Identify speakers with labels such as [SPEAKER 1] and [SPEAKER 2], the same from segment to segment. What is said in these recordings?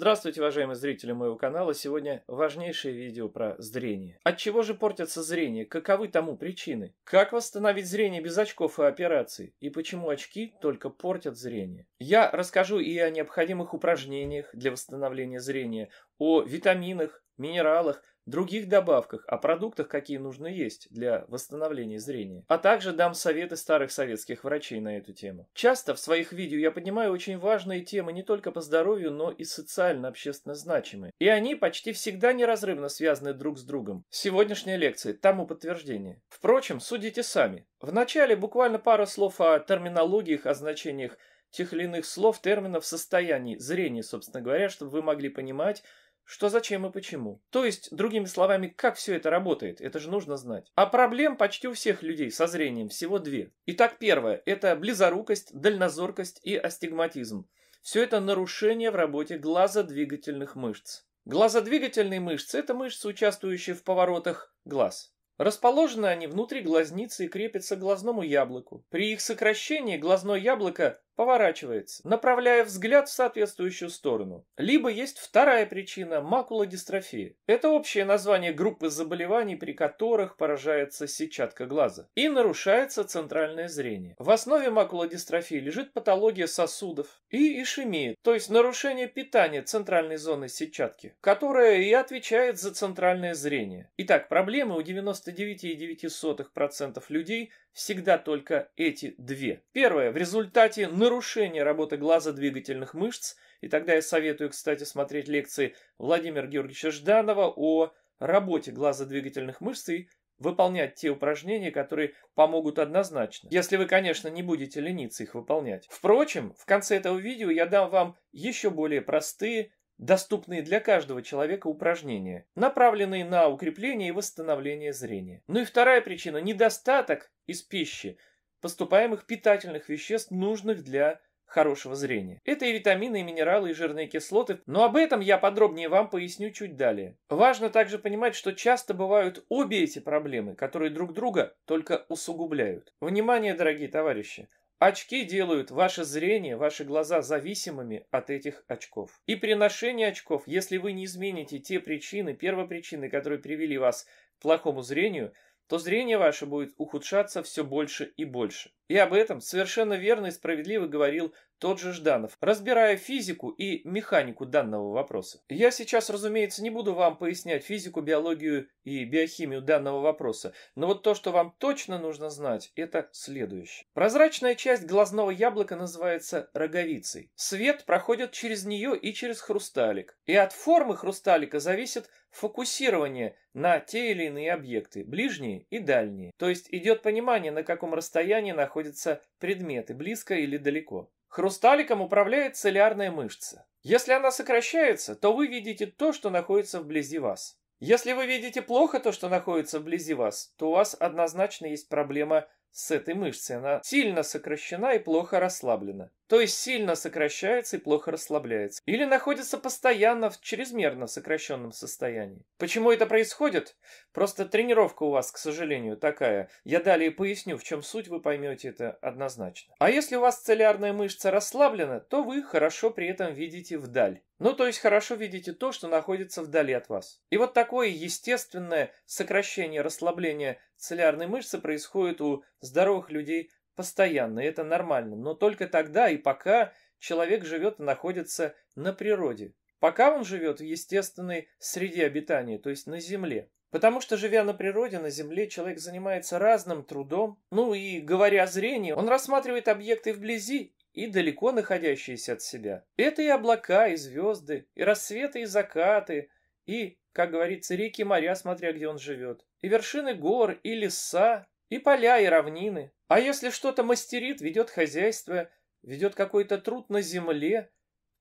[SPEAKER 1] Здравствуйте, уважаемые зрители моего канала. Сегодня важнейшее видео про зрение. От чего же портятся зрение? Каковы тому причины? Как восстановить зрение без очков и операций? И почему очки только портят зрение? Я расскажу и о необходимых упражнениях для восстановления зрения, о витаминах, минералах, других добавках, о продуктах, какие нужно есть для восстановления зрения. А также дам советы старых советских врачей на эту тему. Часто в своих видео я поднимаю очень важные темы не только по здоровью, но и социально-общественно значимые. И они почти всегда неразрывно связаны друг с другом. Сегодняшняя лекция тому подтверждение. Впрочем, судите сами. Вначале буквально пара слов о терминологиях, о значениях тех или иных слов, терминов, состоянии зрения, собственно говоря, чтобы вы могли понимать, что, зачем и почему? То есть, другими словами, как все это работает, это же нужно знать. А проблем почти у всех людей со зрением всего две. Итак, первое – это близорукость, дальнозоркость и астигматизм. Все это нарушение в работе глазодвигательных мышц. Глазодвигательные мышцы – это мышцы, участвующие в поворотах глаз. Расположены они внутри глазницы и крепятся к глазному яблоку. При их сокращении глазное яблоко поворачивается, направляя взгляд в соответствующую сторону. Либо есть вторая причина – макулодистрофия. Это общее название группы заболеваний, при которых поражается сетчатка глаза и нарушается центральное зрение. В основе макулодистрофии лежит патология сосудов и ишемия, то есть нарушение питания центральной зоны сетчатки, которая и отвечает за центральное зрение. Итак, проблемы у 99,9% людей – всегда только эти две. Первое. В результате нарушения работы глаза двигательных мышц, и тогда я советую, кстати, смотреть лекции Владимира Георгиевича Жданова о работе глаза двигательных мышц и выполнять те упражнения, которые помогут однозначно, если вы, конечно, не будете лениться их выполнять. Впрочем, в конце этого видео я дам вам еще более простые, доступные для каждого человека упражнения, направленные на укрепление и восстановление зрения. Ну и вторая причина – недостаток из пищи, поступаемых питательных веществ, нужных для хорошего зрения. Это и витамины, и минералы, и жирные кислоты, но об этом я подробнее вам поясню чуть далее. Важно также понимать, что часто бывают обе эти проблемы, которые друг друга только усугубляют. Внимание, дорогие товарищи! Очки делают ваше зрение, ваши глаза зависимыми от этих очков. И при ношении очков, если вы не измените те причины, первопричины, которые привели вас к плохому зрению – то зрение ваше будет ухудшаться все больше и больше. И об этом совершенно верно и справедливо говорил тот же Жданов, разбирая физику и механику данного вопроса. Я сейчас, разумеется, не буду вам пояснять физику, биологию и биохимию данного вопроса, но вот то, что вам точно нужно знать, это следующее. Прозрачная часть глазного яблока называется роговицей. Свет проходит через нее и через хрусталик. И от формы хрусталика зависит фокусирование на те или иные объекты, ближние и дальние. То есть идет понимание, на каком расстоянии находятся предметы, близко или далеко. Хрусталиком управляет солярная мышца. Если она сокращается, то вы видите то, что находится вблизи вас. Если вы видите плохо то, что находится вблизи вас, то у вас однозначно есть проблема с этой мышцей, она сильно сокращена и плохо расслаблена. То есть сильно сокращается и плохо расслабляется. Или находится постоянно в чрезмерно сокращенном состоянии. Почему это происходит? Просто тренировка у вас, к сожалению, такая. Я далее поясню, в чем суть, вы поймете это однозначно. А если у вас целлярная мышца расслаблена, то вы хорошо при этом видите вдаль. Ну, то есть хорошо видите то, что находится вдали от вас. И вот такое естественное сокращение расслабления целлярной мышцы происходит у здоровых людей постоянно, и это нормально. Но только тогда и пока человек живет и находится на природе. Пока он живет в естественной среде обитания, то есть на Земле. Потому что, живя на природе, на Земле, человек занимается разным трудом. Ну и, говоря о зрении, он рассматривает объекты вблизи и далеко находящиеся от себя. Это и облака, и звезды, и рассветы, и закаты, и, как говорится, реки и моря, смотря где он живет, и вершины гор, и леса, и поля, и равнины. А если что-то мастерит, ведет хозяйство, ведет какой-то труд на земле,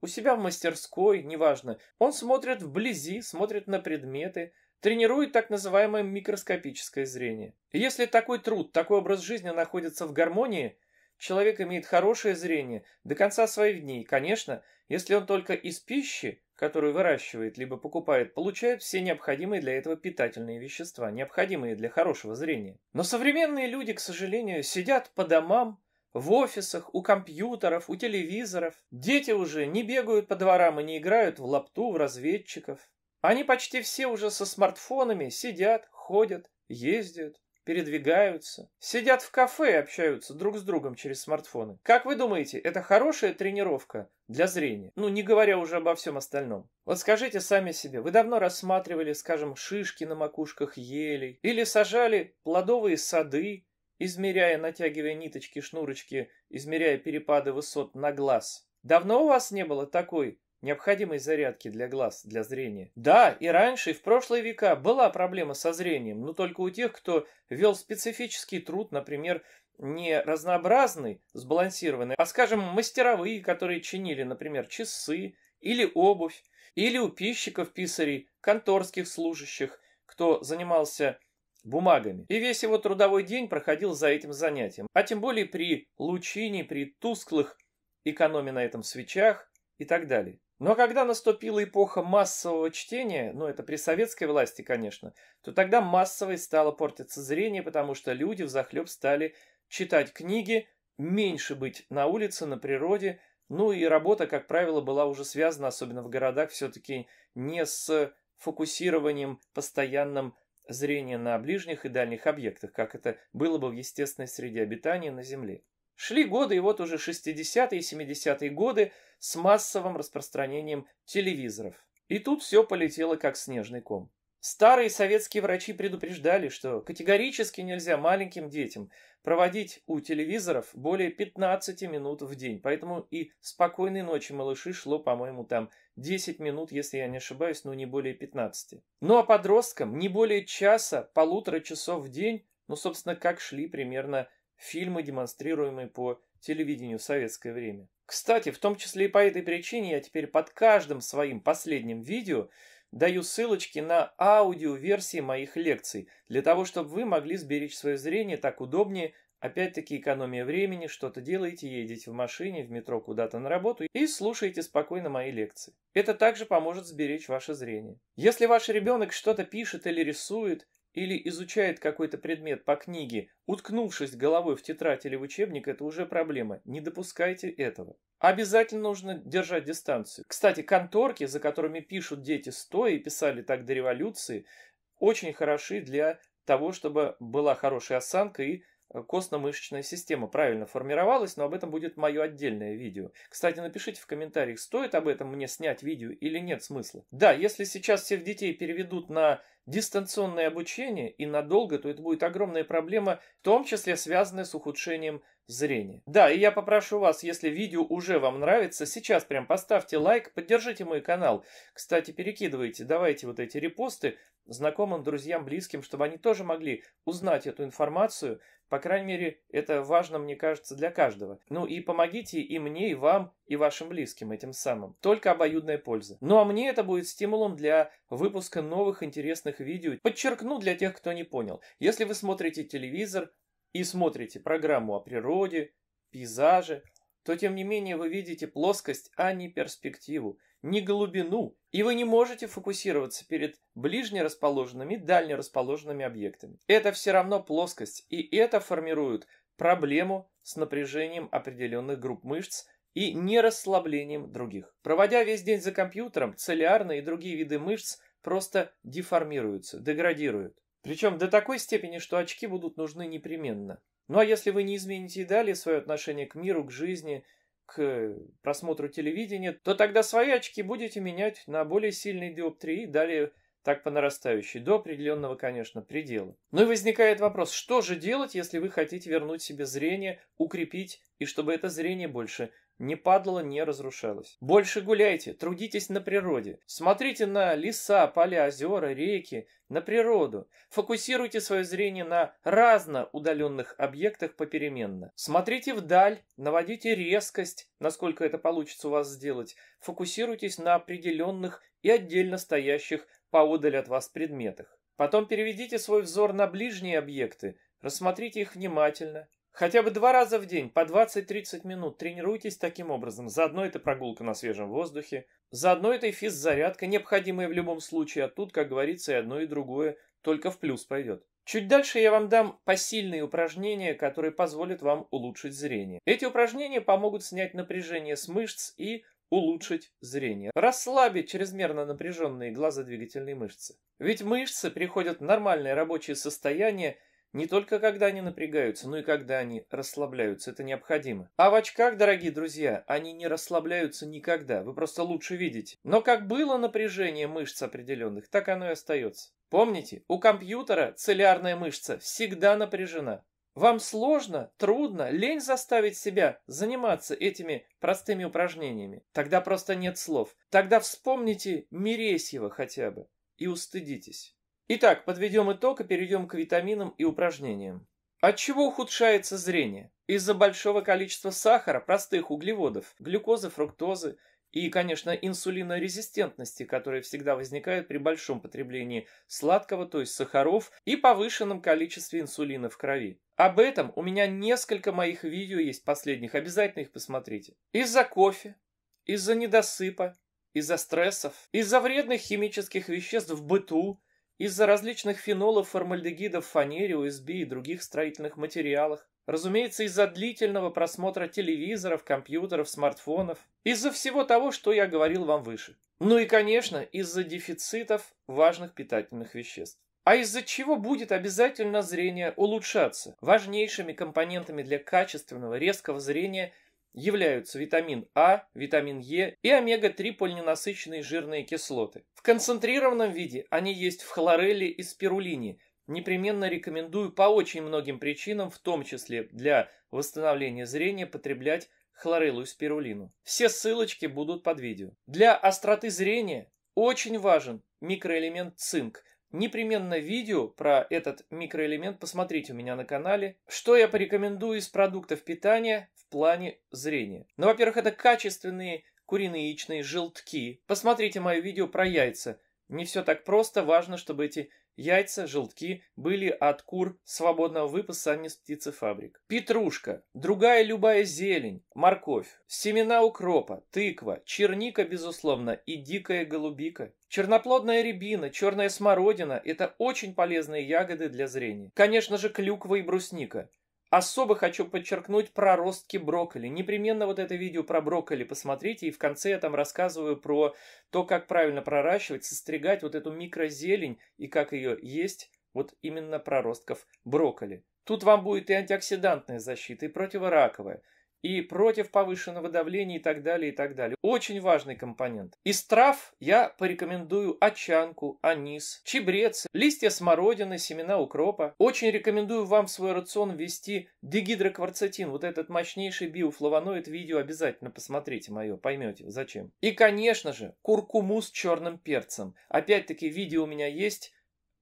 [SPEAKER 1] у себя в мастерской, неважно, он смотрит вблизи, смотрит на предметы, тренирует так называемое микроскопическое зрение. если такой труд, такой образ жизни находится в гармонии – Человек имеет хорошее зрение до конца своих дней, конечно, если он только из пищи, которую выращивает либо покупает, получает все необходимые для этого питательные вещества, необходимые для хорошего зрения. Но современные люди, к сожалению, сидят по домам, в офисах, у компьютеров, у телевизоров. Дети уже не бегают по дворам и не играют в лапту, в разведчиков. Они почти все уже со смартфонами сидят, ходят, ездят передвигаются, сидят в кафе и общаются друг с другом через смартфоны. Как вы думаете, это хорошая тренировка для зрения? Ну, не говоря уже обо всем остальном. Вот скажите сами себе, вы давно рассматривали, скажем, шишки на макушках елей или сажали плодовые сады, измеряя, натягивая ниточки, шнурочки, измеряя перепады высот на глаз? Давно у вас не было такой необходимой зарядки для глаз, для зрения. Да, и раньше, и в прошлые века была проблема со зрением, но только у тех, кто вел специфический труд, например, не разнообразный, сбалансированный, а, скажем, мастеровые, которые чинили, например, часы или обувь, или у пищиков-писарей, конторских служащих, кто занимался бумагами. И весь его трудовой день проходил за этим занятием. А тем более при лучине, при тусклых, экономе на этом свечах и так далее. Но когда наступила эпоха массового чтения, ну это при советской власти, конечно, то тогда массовой стало портиться зрение, потому что люди в захлеб стали читать книги, меньше быть на улице, на природе, ну и работа, как правило, была уже связана, особенно в городах, все-таки не с фокусированием постоянным зрения на ближних и дальних объектах, как это было бы в естественной среде обитания на Земле. Шли годы, и вот уже 60-е и 70-е годы с массовым распространением телевизоров. И тут все полетело как снежный ком. Старые советские врачи предупреждали, что категорически нельзя маленьким детям проводить у телевизоров более 15 минут в день. Поэтому и «Спокойной ночи, малыши» шло, по-моему, там 10 минут, если я не ошибаюсь, но ну, не более 15. Ну а подросткам не более часа, полутора часов в день, ну, собственно, как шли примерно фильмы, демонстрируемые по телевидению в советское время. Кстати, в том числе и по этой причине я теперь под каждым своим последним видео даю ссылочки на аудиоверсии моих лекций, для того, чтобы вы могли сберечь свое зрение так удобнее, опять-таки экономия времени, что-то делаете, едете в машине, в метро куда-то на работу и слушаете спокойно мои лекции. Это также поможет сберечь ваше зрение. Если ваш ребенок что-то пишет или рисует, или изучает какой-то предмет по книге, уткнувшись головой в тетрадь или в учебник, это уже проблема. Не допускайте этого. Обязательно нужно держать дистанцию. Кстати, конторки, за которыми пишут дети стоя и писали так до революции, очень хороши для того, чтобы была хорошая осанка и костно-мышечная система правильно формировалась, но об этом будет мое отдельное видео. Кстати, напишите в комментариях, стоит об этом мне снять видео или нет смысла. Да, если сейчас всех детей переведут на дистанционное обучение и надолго, то это будет огромная проблема, в том числе связанная с ухудшением зрения. Да, и я попрошу вас, если видео уже вам нравится, сейчас прям поставьте лайк, поддержите мой канал. Кстати, перекидывайте, давайте вот эти репосты знакомым, друзьям, близким, чтобы они тоже могли узнать эту информацию – по крайней мере, это важно, мне кажется, для каждого. Ну и помогите и мне, и вам, и вашим близким этим самым. Только обоюдная польза. Ну а мне это будет стимулом для выпуска новых интересных видео. Подчеркну для тех, кто не понял. Если вы смотрите телевизор и смотрите программу о природе, пейзаже, то тем не менее вы видите плоскость, а не перспективу, не глубину, и вы не можете фокусироваться перед ближне расположенными, дальне расположенными объектами. Это все равно плоскость, и это формирует проблему с напряжением определенных групп мышц и нерасслаблением других. Проводя весь день за компьютером, целлярные и другие виды мышц просто деформируются, деградируют. Причем до такой степени, что очки будут нужны непременно. Ну а если вы не измените и далее свое отношение к миру, к жизни, к э, просмотру телевидения, то тогда свои очки будете менять на более сильные диоптрии, далее так по нарастающей, до определенного, конечно, предела. Ну и возникает вопрос, что же делать, если вы хотите вернуть себе зрение, укрепить, и чтобы это зрение больше не падала, не разрушалась. Больше гуляйте, трудитесь на природе. Смотрите на леса, поля, озера, реки, на природу. Фокусируйте свое зрение на разно удаленных объектах попеременно. Смотрите вдаль, наводите резкость, насколько это получится у вас сделать. Фокусируйтесь на определенных и отдельно стоящих поодаль от вас предметах. Потом переведите свой взор на ближние объекты, рассмотрите их внимательно, Хотя бы два раза в день, по 20-30 минут тренируйтесь таким образом. Заодно это прогулка на свежем воздухе, заодно это и физзарядка, необходимая в любом случае, а тут, как говорится, и одно, и другое только в плюс пойдет. Чуть дальше я вам дам посильные упражнения, которые позволят вам улучшить зрение. Эти упражнения помогут снять напряжение с мышц и улучшить зрение. Расслабить чрезмерно напряженные глазодвигательные мышцы. Ведь мышцы приходят в нормальное рабочее состояние – не только когда они напрягаются, но и когда они расслабляются. Это необходимо. А в очках, дорогие друзья, они не расслабляются никогда. Вы просто лучше видите. Но как было напряжение мышц определенных, так оно и остается. Помните, у компьютера целлярная мышца всегда напряжена. Вам сложно, трудно, лень заставить себя заниматься этими простыми упражнениями. Тогда просто нет слов. Тогда вспомните Мересьева хотя бы и устыдитесь. Итак, подведем итог и перейдем к витаминам и упражнениям. От чего ухудшается зрение? Из-за большого количества сахара, простых углеводов, глюкозы, фруктозы и, конечно, инсулинорезистентности, которая всегда возникает при большом потреблении сладкого, то есть сахаров, и повышенном количестве инсулина в крови. Об этом у меня несколько моих видео есть последних, обязательно их посмотрите. Из-за кофе, из-за недосыпа, из-за стрессов, из-за вредных химических веществ в быту – из-за различных фенолов, формальдегидов, фанере, УСБ и других строительных материалах. Разумеется, из-за длительного просмотра телевизоров, компьютеров, смартфонов. Из-за всего того, что я говорил вам выше. Ну и, конечно, из-за дефицитов важных питательных веществ. А из-за чего будет обязательно зрение улучшаться? Важнейшими компонентами для качественного резкого зрения – являются витамин А, витамин Е и омега-3 полиненасыщенные жирные кислоты. В концентрированном виде они есть в хлорелле и спирулине. Непременно рекомендую по очень многим причинам, в том числе для восстановления зрения, потреблять хлореллу и спирулину. Все ссылочки будут под видео. Для остроты зрения очень важен микроэлемент цинк. Непременно видео про этот микроэлемент посмотрите у меня на канале. Что я порекомендую из продуктов питания? плане зрения. Ну, во-первых, это качественные куриные яичные желтки. Посмотрите мое видео про яйца. Не все так просто, важно, чтобы эти яйца, желтки были от кур свободного выпаса, а не с птицефабрик. Петрушка, другая любая зелень, морковь, семена укропа, тыква, черника, безусловно, и дикая голубика. Черноплодная рябина, черная смородина – это очень полезные ягоды для зрения. Конечно же, клюква и брусника – Особо хочу подчеркнуть про ростки брокколи. Непременно вот это видео про брокколи посмотрите, и в конце я там рассказываю про то, как правильно проращивать, состригать вот эту микрозелень и как ее есть вот именно проростков брокколи. Тут вам будет и антиоксидантная защита, и противораковая и против повышенного давления и так далее, и так далее. Очень важный компонент. Из трав я порекомендую очанку, анис, чебрец, листья смородины, семена укропа. Очень рекомендую вам в свой рацион ввести дегидрокварцетин, вот этот мощнейший биофлавоноид. Видео обязательно посмотрите мое, поймете зачем. И, конечно же, куркуму с черным перцем. Опять-таки, видео у меня есть,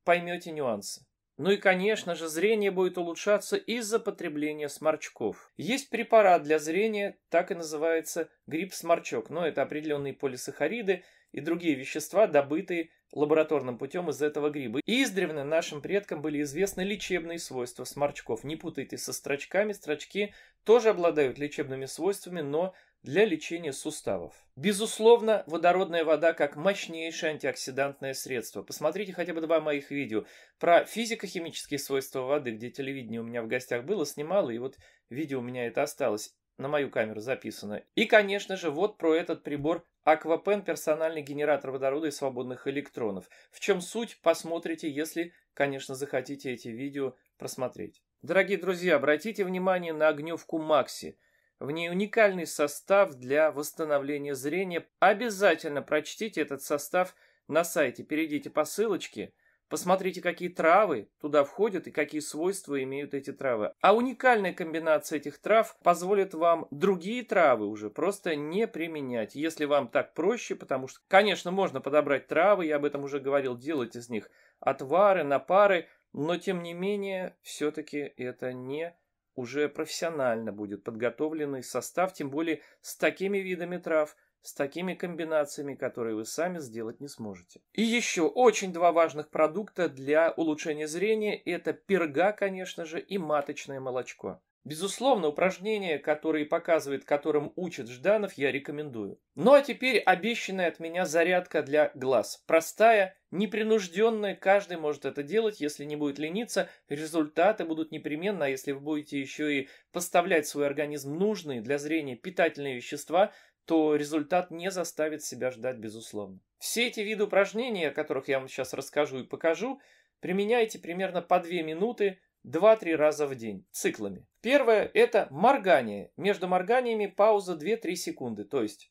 [SPEAKER 1] поймете нюансы. Ну и, конечно же, зрение будет улучшаться из-за потребления сморчков. Есть препарат для зрения, так и называется гриб-сморчок, но это определенные полисахариды и другие вещества, добытые лабораторным путем из этого гриба. И издревно нашим предкам были известны лечебные свойства сморчков. Не путайте со строчками, строчки тоже обладают лечебными свойствами, но для лечения суставов. Безусловно, водородная вода как мощнейшее антиоксидантное средство. Посмотрите хотя бы два моих видео про физико-химические свойства воды, где телевидение у меня в гостях было, снимало, и вот видео у меня это осталось, на мою камеру записано. И, конечно же, вот про этот прибор Аквапен – персональный генератор водорода и свободных электронов. В чем суть, посмотрите, если, конечно, захотите эти видео просмотреть. Дорогие друзья, обратите внимание на огневку Макси – в ней уникальный состав для восстановления зрения. Обязательно прочтите этот состав на сайте, перейдите по ссылочке, посмотрите, какие травы туда входят и какие свойства имеют эти травы. А уникальная комбинация этих трав позволит вам другие травы уже просто не применять, если вам так проще, потому что, конечно, можно подобрать травы, я об этом уже говорил, делать из них отвары, напары, но тем не менее, все-таки это не уже профессионально будет подготовленный состав, тем более с такими видами трав, с такими комбинациями, которые вы сами сделать не сможете. И еще очень два важных продукта для улучшения зрения – это перга, конечно же, и маточное молочко. Безусловно, упражнения, которые показывает, которым учит Жданов, я рекомендую. Ну а теперь обещанная от меня зарядка для глаз. Простая, непринужденная, каждый может это делать, если не будет лениться. Результаты будут непременно, а если вы будете еще и поставлять в свой организм нужные для зрения питательные вещества, то результат не заставит себя ждать, безусловно. Все эти виды упражнений, о которых я вам сейчас расскажу и покажу, применяйте примерно по 2 минуты 2-3 раза в день циклами. Первое – это моргание. Между морганиями пауза 2-3 секунды, то есть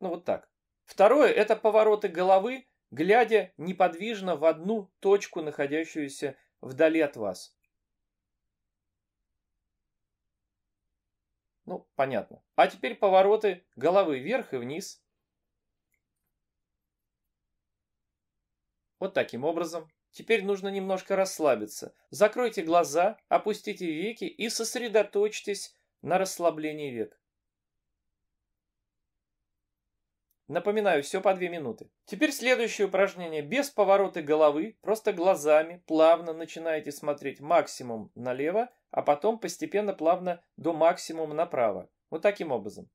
[SPEAKER 1] ну вот так. Второе – это повороты головы, глядя неподвижно в одну точку, находящуюся вдали от вас. Ну, понятно. А теперь повороты головы вверх и вниз. Вот таким образом. Теперь нужно немножко расслабиться. Закройте глаза, опустите веки и сосредоточьтесь на расслаблении век. Напоминаю, все по две минуты. Теперь следующее упражнение. Без поворота головы, просто глазами плавно начинаете смотреть максимум налево, а потом постепенно плавно до максимума направо. Вот таким образом.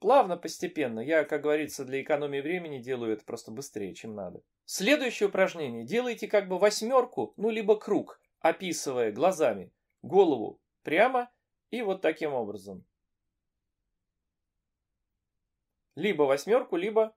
[SPEAKER 1] Плавно, постепенно. Я, как говорится, для экономии времени делаю это просто быстрее, чем надо. Следующее упражнение. Делайте как бы восьмерку, ну, либо круг, описывая глазами голову прямо и вот таким образом. Либо восьмерку, либо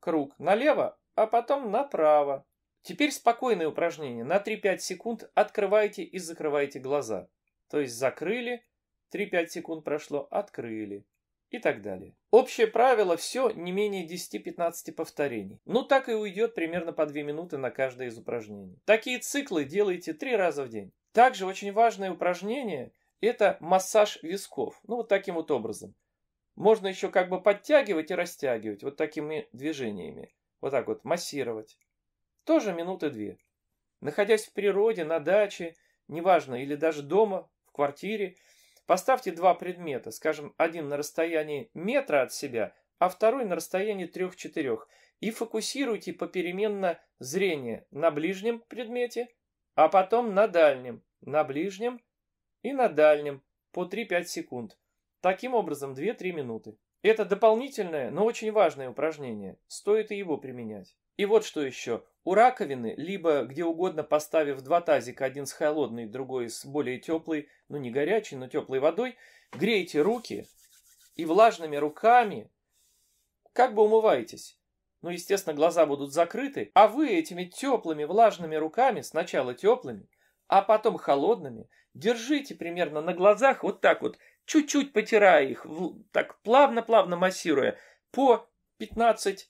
[SPEAKER 1] круг. Налево, а потом направо. Теперь спокойное упражнение. На 3-5 секунд открывайте и закрывайте глаза. То есть закрыли, 3-5 секунд прошло, открыли и так далее. Общее правило все не менее 10-15 повторений. Ну так и уйдет примерно по 2 минуты на каждое из упражнений. Такие циклы делайте 3 раза в день. Также очень важное упражнение – это массаж висков. Ну вот таким вот образом. Можно еще как бы подтягивать и растягивать вот такими движениями. Вот так вот массировать. Тоже минуты две. Находясь в природе, на даче, неважно, или даже дома, в квартире – Поставьте два предмета, скажем, один на расстоянии метра от себя, а второй на расстоянии трех-четырех, и фокусируйте попеременно зрение на ближнем предмете, а потом на дальнем, на ближнем и на дальнем по 3-5 секунд. Таким образом, 2-3 минуты. Это дополнительное, но очень важное упражнение. Стоит и его применять. И вот что еще. У раковины, либо где угодно поставив два тазика, один с холодной, другой с более теплой, ну не горячей, но теплой водой, грейте руки и влажными руками как бы умываетесь. Ну, естественно, глаза будут закрыты, а вы этими теплыми влажными руками, сначала теплыми, а потом холодными, держите примерно на глазах вот так вот, чуть-чуть потирая их, так плавно-плавно массируя, по 15-20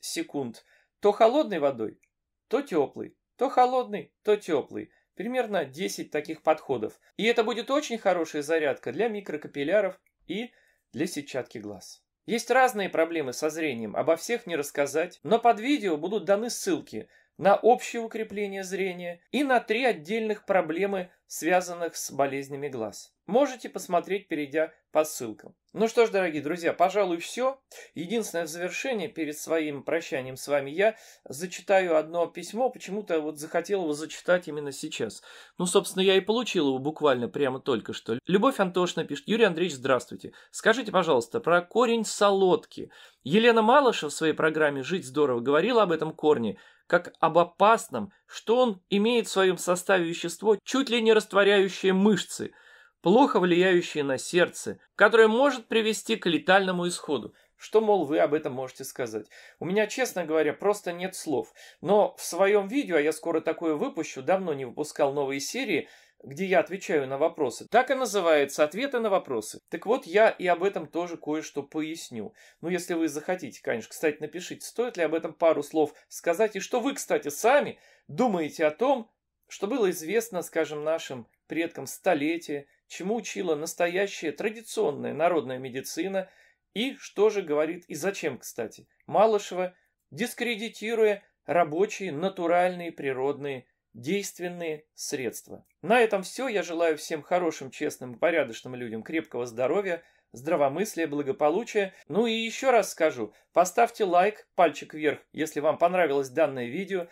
[SPEAKER 1] секунд – то холодной водой, то теплой, то холодной, то теплой. Примерно 10 таких подходов. И это будет очень хорошая зарядка для микрокапилляров и для сетчатки глаз. Есть разные проблемы со зрением, обо всех не рассказать, но под видео будут даны ссылки на общее укрепление зрения и на три отдельных проблемы, связанных с болезнями глаз можете посмотреть, перейдя по ссылкам. Ну что ж, дорогие друзья, пожалуй, все. Единственное, в завершение, перед своим прощанием с вами, я зачитаю одно письмо. Почему-то вот захотел его зачитать именно сейчас. Ну, собственно, я и получил его буквально прямо только что. Любовь Антошна пишет. Юрий Андреевич, здравствуйте. Скажите, пожалуйста, про корень солодки. Елена Малыша в своей программе «Жить здорово» говорила об этом корне как об опасном, что он имеет в своем составе вещество, чуть ли не растворяющее мышцы – плохо влияющие на сердце, которое может привести к летальному исходу. Что, мол, вы об этом можете сказать? У меня, честно говоря, просто нет слов. Но в своем видео, а я скоро такое выпущу, давно не выпускал новые серии, где я отвечаю на вопросы. Так и называется «Ответы на вопросы». Так вот, я и об этом тоже кое-что поясню. Ну, если вы захотите, конечно. Кстати, напишите, стоит ли об этом пару слов сказать, и что вы, кстати, сами думаете о том, что было известно, скажем, нашим предкам столетия чему учила настоящая традиционная народная медицина и что же говорит и зачем, кстати, Малышева, дискредитируя рабочие натуральные природные действенные средства. На этом все. Я желаю всем хорошим, честным и порядочным людям крепкого здоровья, здравомыслия, благополучия. Ну и еще раз скажу, поставьте лайк, пальчик вверх, если вам понравилось данное видео.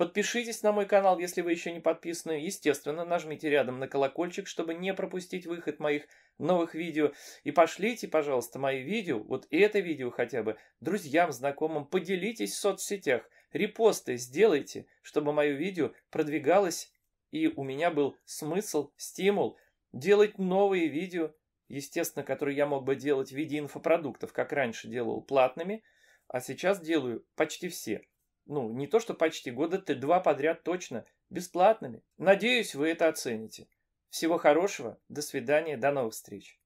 [SPEAKER 1] Подпишитесь на мой канал, если вы еще не подписаны. Естественно, нажмите рядом на колокольчик, чтобы не пропустить выход моих новых видео. И пошлите, пожалуйста, мои видео, вот это видео хотя бы, друзьям, знакомым. Поделитесь в соцсетях, репосты сделайте, чтобы мое видео продвигалось и у меня был смысл, стимул делать новые видео, естественно, которые я мог бы делать в виде инфопродуктов, как раньше делал платными, а сейчас делаю почти все ну, не то что почти, года ты два подряд точно, бесплатными. Надеюсь, вы это оцените. Всего хорошего, до свидания, до новых встреч.